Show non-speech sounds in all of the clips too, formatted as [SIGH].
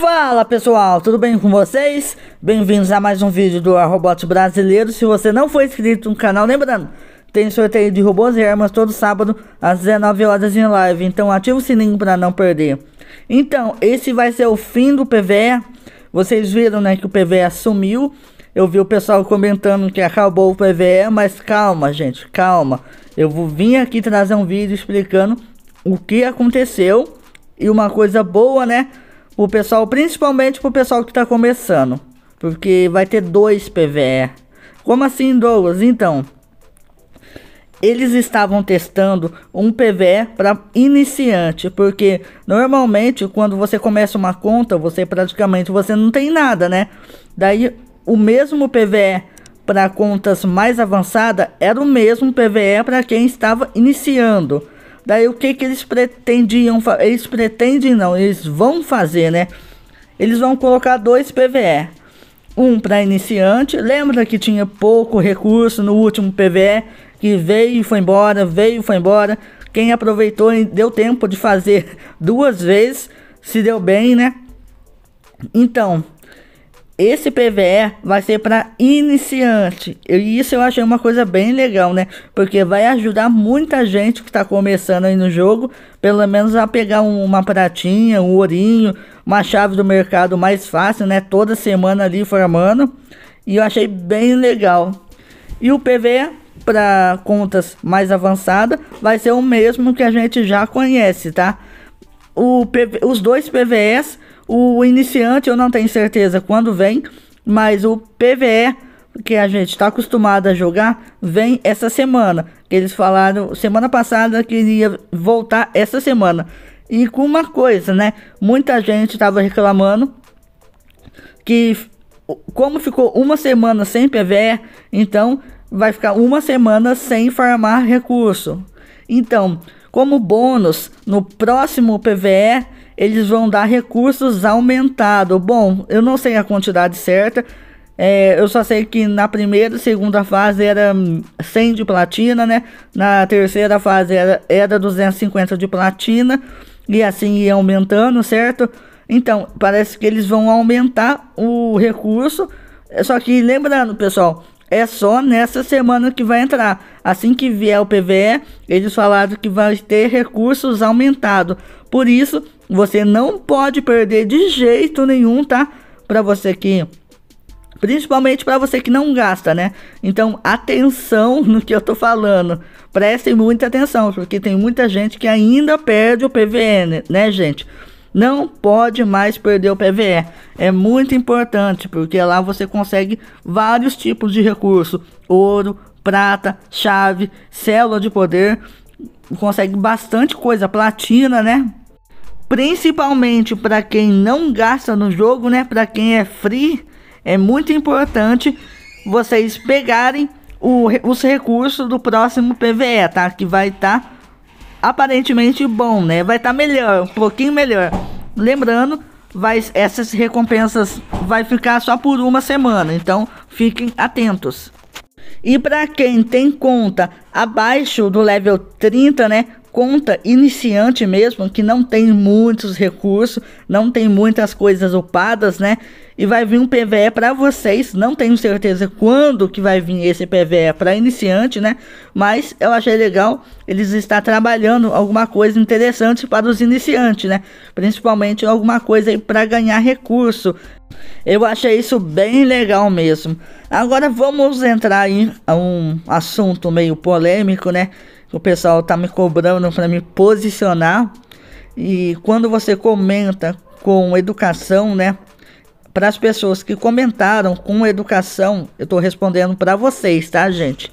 Fala pessoal, tudo bem com vocês? Bem-vindos a mais um vídeo do Robot Brasileiro. Se você não for inscrito no canal, lembrando, tem sorteio de robôs e armas todo sábado às 19 horas em live, então ativa o sininho para não perder. Então, esse vai ser o fim do PVE. Vocês viram, né, que o PVE sumiu. Eu vi o pessoal comentando que acabou o PVE, mas calma, gente, calma. Eu vou vir aqui trazer um vídeo explicando o que aconteceu e uma coisa boa, né? o pessoal, principalmente pro pessoal que tá começando, porque vai ter dois PVE. Como assim, Douglas? Então, eles estavam testando um PVE para iniciante, porque normalmente quando você começa uma conta, você praticamente você não tem nada, né? Daí o mesmo PVE para contas mais avançadas era o mesmo PVE para quem estava iniciando. Daí o que que eles pretendiam, eles pretendem não, eles vão fazer, né? Eles vão colocar dois PVE. Um para iniciante, lembra que tinha pouco recurso no último PVE, que veio e foi embora, veio e foi embora. Quem aproveitou e deu tempo de fazer [LAUGHS] duas vezes, se deu bem, né? Então, esse PVE vai ser para iniciante. E isso eu achei uma coisa bem legal, né? Porque vai ajudar muita gente que está começando aí no jogo, pelo menos a pegar um, uma pratinha, um ourinho, uma chave do mercado mais fácil, né? Toda semana ali formando. E eu achei bem legal. E o PVE para contas mais avançada vai ser o mesmo que a gente já conhece, tá? O PV, os dois PVEs o iniciante, eu não tenho certeza quando vem, mas o PVE que a gente está acostumado a jogar vem essa semana. Eles falaram semana passada que iria voltar essa semana. E com uma coisa, né? Muita gente estava reclamando que como ficou uma semana sem PVE, então vai ficar uma semana sem farmar recurso. Então, como bônus, no próximo PVE eles vão dar recursos aumentado. Bom, eu não sei a quantidade certa. É, eu só sei que na primeira e segunda fase era 100 hum, de platina, né? Na terceira fase era, era 250 de platina. E assim ia aumentando, certo? Então, parece que eles vão aumentar o recurso. Só que lembrando, pessoal, é só nessa semana que vai entrar. Assim que vier o PVE, eles falaram que vai ter recursos aumentados. Por isso, você não pode perder de jeito nenhum, tá? Para você que principalmente para você que não gasta, né? Então, atenção [LAUGHS] no que eu tô falando. Prestem muita atenção, porque tem muita gente que ainda perde o PVN, né, gente? Não pode mais perder o PVE. É muito importante, porque lá você consegue vários tipos de recurso: ouro, prata, chave, célula de poder, consegue bastante coisa, platina, né? principalmente para quem não gasta no jogo, né? Para quem é free, é muito importante vocês pegarem o, os recursos do próximo PVE, tá? Que vai estar tá, aparentemente bom, né? Vai estar tá melhor, um pouquinho melhor. Lembrando, vai, essas recompensas vai ficar só por uma semana, então fiquem atentos. E para quem tem conta abaixo do level 30, né, conta iniciante mesmo, que não tem muitos recursos, não tem muitas coisas upadas, né? E vai vir um PVE para vocês, não tenho certeza quando que vai vir esse PVE para iniciante, né? Mas eu achei legal eles estar trabalhando alguma coisa interessante para os iniciantes, né? Principalmente alguma coisa aí para ganhar recurso. Eu achei isso bem legal mesmo. Agora vamos entrar em um assunto meio polêmico, né? o pessoal tá me cobrando para me posicionar. E quando você comenta com educação, né? Para as pessoas que comentaram com educação, eu estou respondendo para vocês, tá, gente?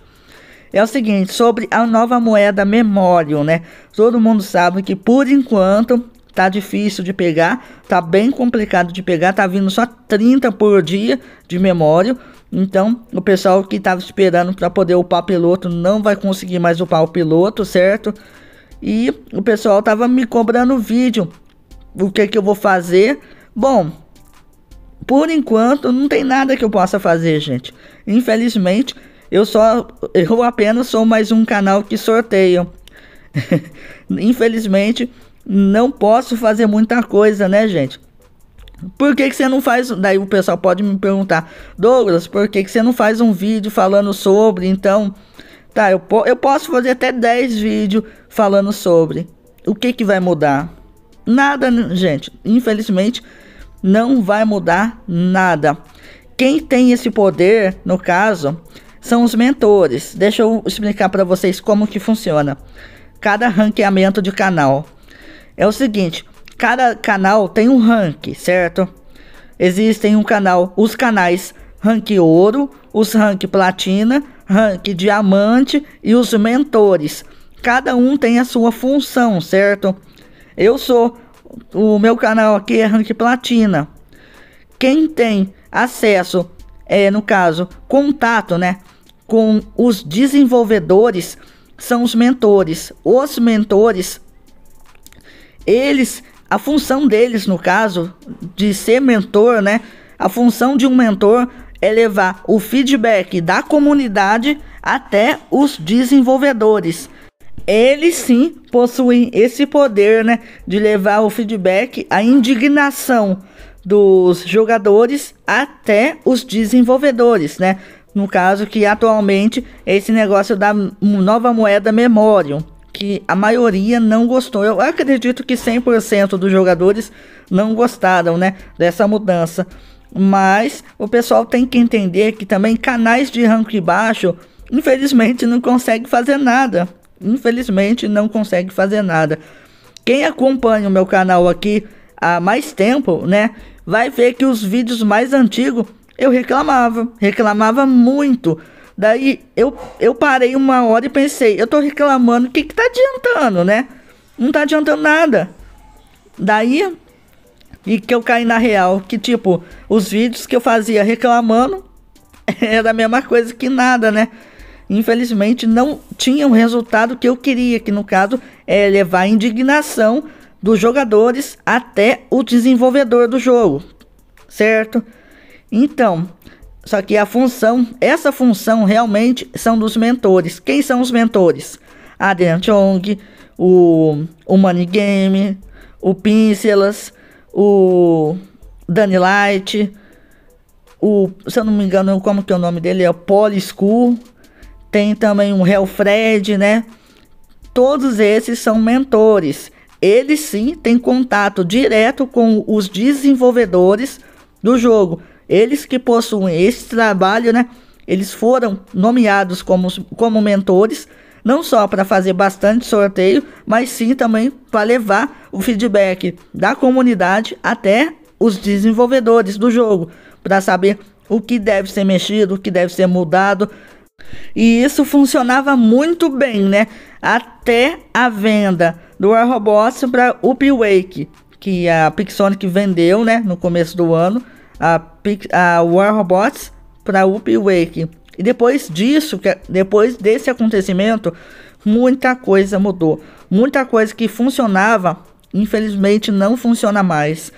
É o seguinte, sobre a nova moeda Memorial, né? Todo mundo sabe que por enquanto tá difícil de pegar, tá bem complicado de pegar, tá vindo só 30 por dia de memória. Então, o pessoal que estava esperando para poder upar o piloto não vai conseguir mais upar o piloto, certo? E o pessoal estava me cobrando vídeo. O que que eu vou fazer? Bom, por enquanto não tem nada que eu possa fazer, gente. Infelizmente, eu só eu apenas sou mais um canal que sorteia. [LAUGHS] Infelizmente, não posso fazer muita coisa, né, gente? Por que, que você não faz? Daí o pessoal pode me perguntar, Douglas, por que, que você não faz um vídeo falando sobre? Então, tá, eu, po eu posso fazer até 10 vídeos falando sobre. O que, que vai mudar? Nada, gente. Infelizmente, não vai mudar nada. Quem tem esse poder, no caso, são os mentores. Deixa eu explicar para vocês como que funciona. Cada ranqueamento de canal é o seguinte: Cada canal tem um rank, certo? Existem um canal, os canais rank ouro, os rank platina, rank diamante e os mentores. Cada um tem a sua função, certo? Eu sou o meu canal aqui é rank platina. Quem tem acesso, é no caso, contato, né, com os desenvolvedores são os mentores. Os mentores eles a função deles, no caso, de ser mentor, né? A função de um mentor é levar o feedback da comunidade até os desenvolvedores. Eles sim possuem esse poder, né, de levar o feedback, a indignação dos jogadores até os desenvolvedores, né? No caso que atualmente é esse negócio da nova moeda Memorium que a maioria não gostou. Eu acredito que 100% dos jogadores não gostaram, né, dessa mudança. Mas o pessoal tem que entender que também canais de ranking baixo, infelizmente, não consegue fazer nada. Infelizmente, não consegue fazer nada. Quem acompanha o meu canal aqui há mais tempo, né, vai ver que os vídeos mais antigos eu reclamava, reclamava muito Daí eu, eu parei uma hora e pensei, eu tô reclamando, o que que tá adiantando, né? Não tá adiantando nada. Daí e que eu caí na real, que tipo, os vídeos que eu fazia reclamando [LAUGHS] era a mesma coisa que nada, né? Infelizmente não tinha o resultado que eu queria, que no caso é levar a indignação dos jogadores até o desenvolvedor do jogo, certo? Então, só que a função, essa função realmente são dos mentores. Quem são os mentores? Adrian Chong, o, o Money Game, o Pincelas, o Danny Light, o, se eu não me engano, como que é o nome dele? É o Paul School. Tem também o Fred, né? Todos esses são mentores. Eles sim têm contato direto com os desenvolvedores do jogo. Eles que possuem esse trabalho, né? Eles foram nomeados como, como mentores, não só para fazer bastante sorteio, mas sim também para levar o feedback da comunidade até os desenvolvedores do jogo, para saber o que deve ser mexido, o que deve ser mudado. E isso funcionava muito bem, né? Até a venda do Robots para o Wake, que a Pixonic vendeu, né, no começo do ano a, a War Robots para Up Wake. E depois disso, é, depois desse acontecimento, muita coisa mudou. Muita coisa que funcionava, infelizmente não funciona mais.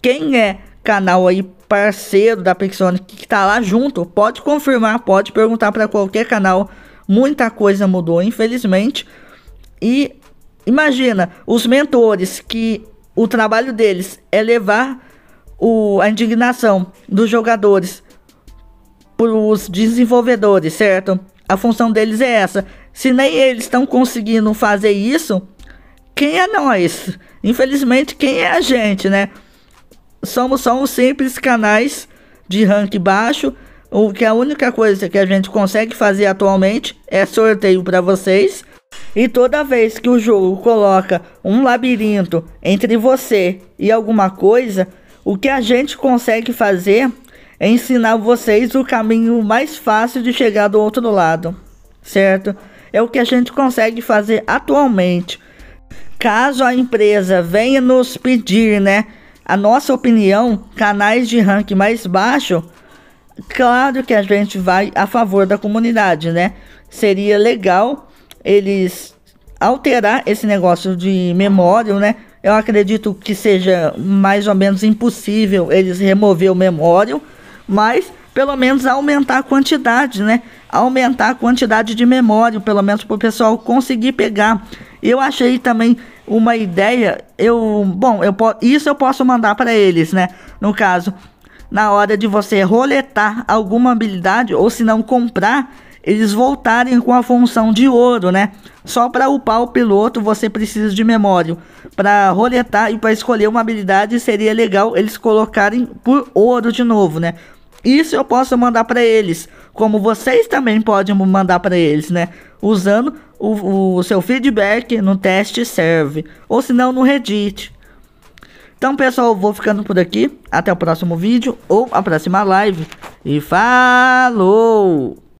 Quem é canal aí parceiro da Pixonic que tá lá junto, pode confirmar, pode perguntar para qualquer canal. Muita coisa mudou, infelizmente. E imagina, os mentores que o trabalho deles é levar o, a indignação dos jogadores os desenvolvedores, certo? A função deles é essa. Se nem eles estão conseguindo fazer isso, quem é nós? Infelizmente, quem é a gente, né? Somos só uns simples canais de rank baixo. O que a única coisa que a gente consegue fazer atualmente é sorteio para vocês. E toda vez que o jogo coloca um labirinto entre você e alguma coisa, o que a gente consegue fazer é ensinar vocês o caminho mais fácil de chegar do outro lado, certo? É o que a gente consegue fazer atualmente. Caso a empresa venha nos pedir, né, a nossa opinião, canais de ranking mais baixo, claro que a gente vai a favor da comunidade, né? Seria legal eles alterar esse negócio de memória, né? Eu acredito que seja mais ou menos impossível eles remover o memório, mas pelo menos aumentar a quantidade, né? Aumentar a quantidade de memória, pelo menos para o pessoal conseguir pegar. Eu achei também uma ideia, eu, bom, eu isso eu posso mandar para eles, né? No caso, na hora de você roletar alguma habilidade ou se não comprar, eles voltarem com a função de ouro, né? Só para upar o piloto você precisa de memória. Para roletar e para escolher uma habilidade seria legal eles colocarem por ouro de novo, né? Isso eu posso mandar para eles, como vocês também podem mandar para eles, né? Usando o, o seu feedback no teste serve, ou se não no Reddit. Então, pessoal, vou ficando por aqui. Até o próximo vídeo ou a próxima live. E falou!